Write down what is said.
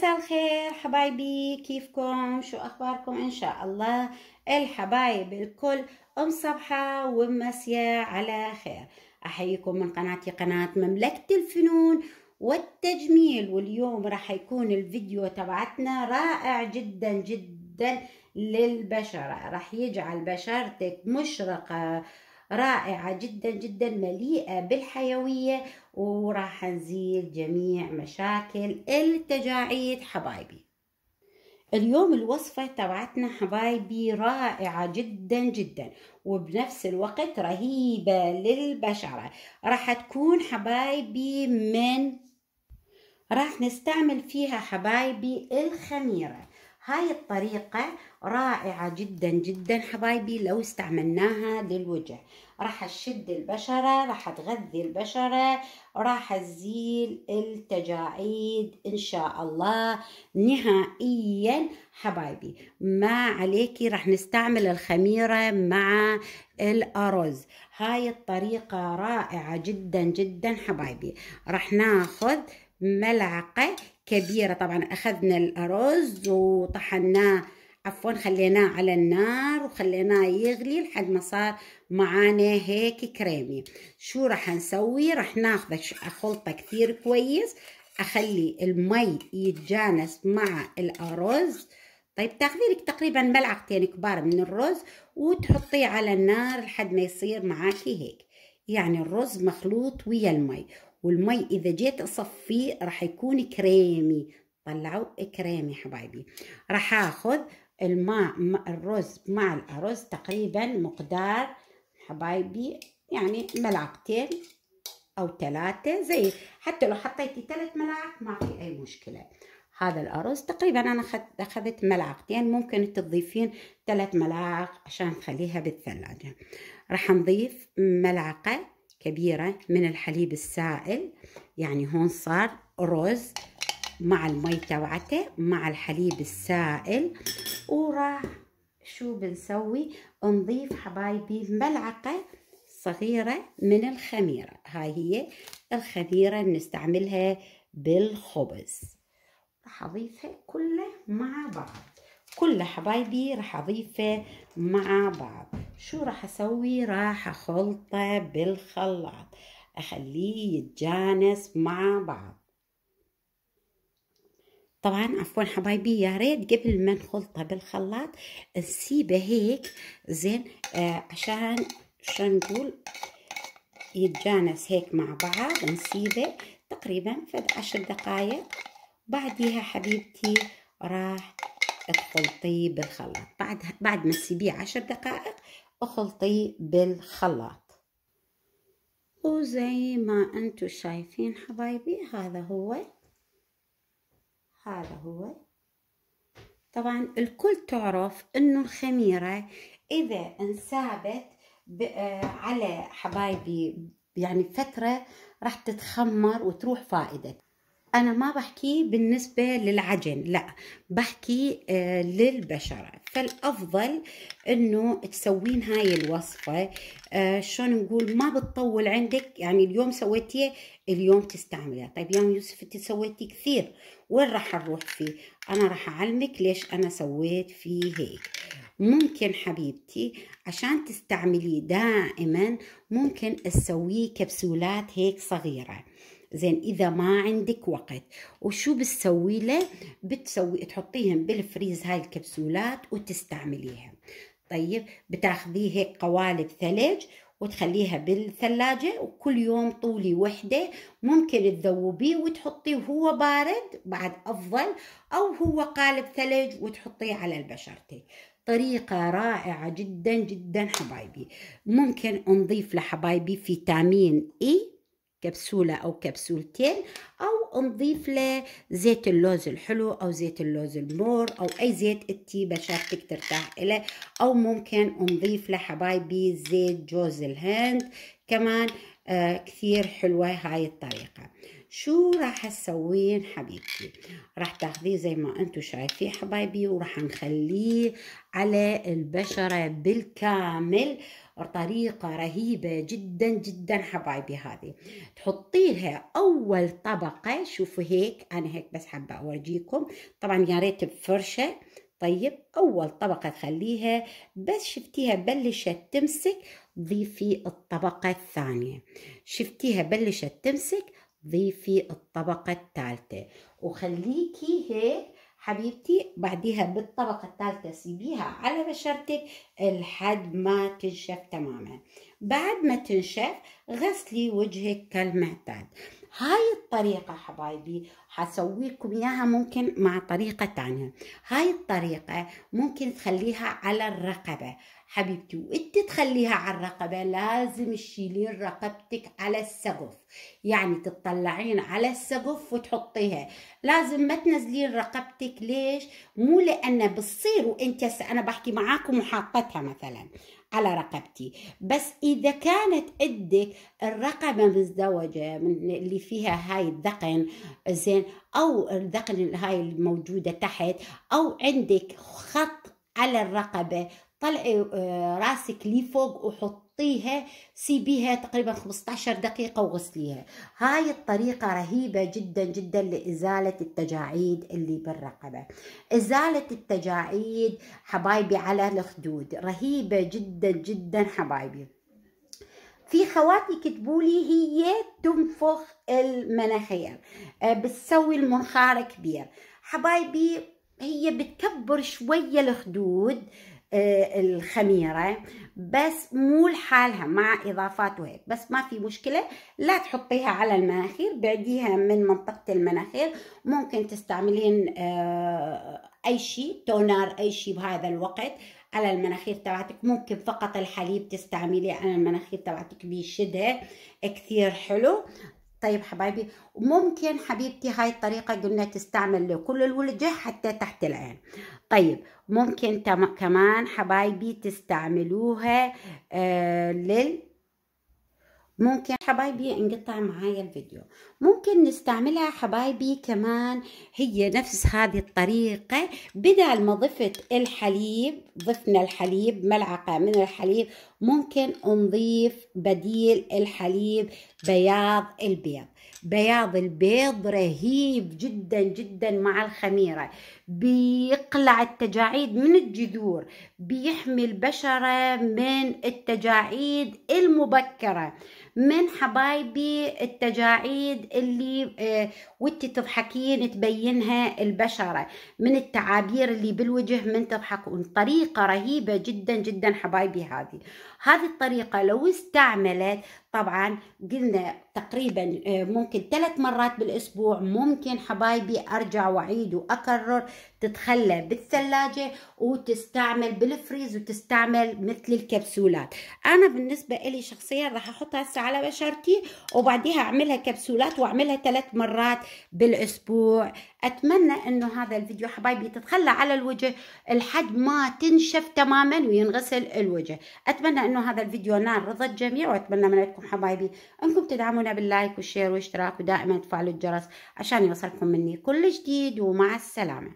مساء الخير حبايبي كيفكم شو اخباركم ان شاء الله الحبايب الكل ام صبحة ومسيا على خير احييكم من قناتي قناة مملكة الفنون والتجميل واليوم راح يكون الفيديو تبعتنا رائع جدا جدا للبشرة راح يجعل بشرتك مشرقة رائعة جدا جدا مليئة بالحيوية وراح نزيل جميع مشاكل التجاعيد حبايبي اليوم الوصفة تبعتنا حبايبي رائعة جدا جدا وبنفس الوقت رهيبة للبشرة راح تكون حبايبي من راح نستعمل فيها حبايبي الخميرة هاي الطريقة رائعة جدا جدا حبايبي لو استعملناها للوجه راح تشد البشرة راح تغذي البشرة راح تزيل التجاعيد إن شاء الله نهائيا حبايبي ما عليكي راح نستعمل الخميرة مع الأرز هاي الطريقة رائعة جدا جدا حبايبي راح ناخذ ملعقة كبيرة طبعا أخذنا الأرز وطحناه عفوا خليناه على النار وخليناه يغلي لحد ما صار معانا هيك كريمي شو راح نسوي راح ناخذ خلطة كثير كويس اخلي المي يتجانس مع الارز طيب تاخذي لك تقريبا ملعقتين كبار من الرز وتحطيه على النار لحد ما يصير معاكي هيك يعني الرز مخلوط ويا المي والمي اذا جيت اصفيه راح يكون كريمي طلعوا كريمي حبايبي راح اخذ الماء الرز مع الارز تقريبا مقدار حبايبي يعني ملعقتين او ثلاثه زي حتى لو حطيتي ثلاث ملاعق ما في اي مشكله هذا الارز تقريبا انا اخذت ملعقتين ممكن تضيفين ثلاث ملاعق عشان تخليها بالثلاجه راح نضيف ملعقه كبيرة من الحليب السائل يعني هون صار رز مع المي تبعته مع الحليب السائل وراح شو بنسوي نضيف حبايبي ملعقة صغيرة من الخميرة هاي هي الخميرة بنستعملها بالخبز راح اضيفها كلها مع بعض كلها حبايبي راح اضيفها مع بعض شو راح اسوي راح اخلطه بالخلاط اخليه يتجانس مع بعض طبعا عفوا حبايبي يا ريت قبل ما نخلطه بالخلاط نسيبه هيك زين آه عشان شو نقول يتجانس هيك مع بعض نسيبه تقريبا فد عشر دقايق بعديها حبيبتي راح تخلطيه بالخلاط بعد بعد ما تسيبيه عشر دقائق اخلطيه بالخلاط وزي ما انتو شايفين حبايبي هذا هو هذا هو طبعا الكل تعرف انه الخميرة اذا انسابت على حبايبي يعني فترة راح تتخمر وتروح فائدتها أنا ما بحكي بالنسبة للعجن لا بحكي آه، للبشرة فالأفضل أنه تسوين هاي الوصفة آه، شلون نقول ما بتطول عندك يعني اليوم سويتيه اليوم تستعمليها طيب يوم يوسف أنت سويتي كثير وين راح نروح فيه أنا راح أعلمك ليش أنا سويت فيه هيك ممكن حبيبتي عشان تستعمليه دائما ممكن تسويه كبسولات هيك صغيره زين اذا ما عندك وقت وشو بتسوي له بتسوي تحطيهم بالفريز هاي الكبسولات وتستعمليها طيب بتاخذيه هيك قوالب ثلج وتخليها بالثلاجة وكل يوم طولي وحدة ممكن تذوبيه وتحطيه وهو بارد بعد أفضل أو هو قالب ثلج وتحطيه على البشرتك طريقة رائعة جدا جدا حبايبي ممكن نضيف لحبايبي فيتامين إي كبسولة أو كبسولتين أو نضيف له زيت اللوز الحلو أو زيت اللوز المور أو أي زيت التي بشرتك ترتاح إليه أو ممكن نضيف له حبايبي زيت جوز الهند كمان آه كثير حلوة هاي الطريقة شو راح تسوين حبيبتي راح تاخذيه زي ما انتم شايفين حبايبي وراح نخليه على البشرة بالكامل طريقة رهيبة جدا جدا حبايبي هذه تحطي لها أول طبقة شوفوا هيك أنا هيك بس حابة أورجيكم طبعا يا ريت بفرشة طيب أول طبقة تخليها بس شفتيها بلشت تمسك ضيفي الطبقة الثانية شفتيها بلشت تمسك ضيفي الطبقة الثالثة وخليكي هيك حبيبتي بعديها بالطبقة الثالثة سيبيها على بشرتك لحد ما تنشف تماما بعد ما تنشف غسلي وجهك كالمعتاد هاي الطريقة حبايبي حسوي لكم إياها ممكن مع طريقة تانية هاي الطريقة ممكن تخليها على الرقبة حبيبتي وانت تخليها على الرقبه لازم تشيلين رقبتك على السقف يعني تطلعين على السقف وتحطيها لازم ما تنزلين رقبتك ليش مو لانه بتصير وانت انا بحكي معاكم وحاطتها مثلا على رقبتي بس إذا كانت عندك الرقبة مزدوجة من اللي فيها هاي الذقن زين أو الذقن هاي الموجودة تحت أو عندك خط على الرقبة طلعي آه، راسك لفوق وحطيها سيبيها تقريبا 15 دقيقة وغسليها هاي الطريقة رهيبة جدا جدا لإزالة التجاعيد اللي بالرقبة إزالة التجاعيد حبايبي على الخدود رهيبة جدا جدا حبايبي في خواتي كتبولي هي تنفخ المناخير آه، بتسوي المنخار كبير حبايبي هي بتكبر شوية الخدود آه، الخميرة بس مو لحالها مع إضافات وهيك بس ما في مشكلة لا تحطيها على المناخير بعديها من منطقة المناخير ممكن تستعملين آه، أي شيء تونر أي شيء بهذا الوقت على المناخير تبعتك ممكن فقط الحليب تستعمليه على المناخير تبعتك بشده كثير حلو طيب حبايبي وممكن حبيبتي هاي الطريقة قلنا تستعمل لكل الوجه حتى تحت العين طيب ممكن كمان حبايبي تستعملوها آه لل ممكن حبايبي انقطع معايا الفيديو ممكن نستعملها حبايبي كمان هي نفس هذه الطريقة بدل ما ضفت الحليب ضفنا الحليب ملعقة من الحليب ممكن نضيف بديل الحليب بياض البيض بياض البيض رهيب جدا جدا مع الخميرة بيقلع التجاعيد من الجذور بيحمي البشرة من التجاعيد المبكرة من حبايبي التجاعيد اللي آه وانت تضحكين تبينها البشرة من التعابير اللي بالوجه من تضحكون طريقة رهيبة جدا جدا حبايبي هذه هذه الطريقة لو استعملت طبعا قلنا تقريبا آه، ممكن ثلاث مرات بالاسبوع ممكن حبايبي ارجع واعيد واكرر تتخلى بالثلاجه وتستعمل بالفريز وتستعمل مثل الكبسولات انا بالنسبه لي شخصيا راح احطها هسه على بشرتي وبعديها اعملها كبسولات واعملها ثلاث مرات بالاسبوع اتمنى انه هذا الفيديو حبايبي تتخلى على الوجه لحد ما تنشف تماما وينغسل الوجه اتمنى انه هذا الفيديو نال رضا الجميع واتمنى منكم حبايبي انكم تدعمونا باللايك والشير والاشتراك ودائما تفعلوا الجرس عشان يوصلكم مني كل جديد ومع السلامه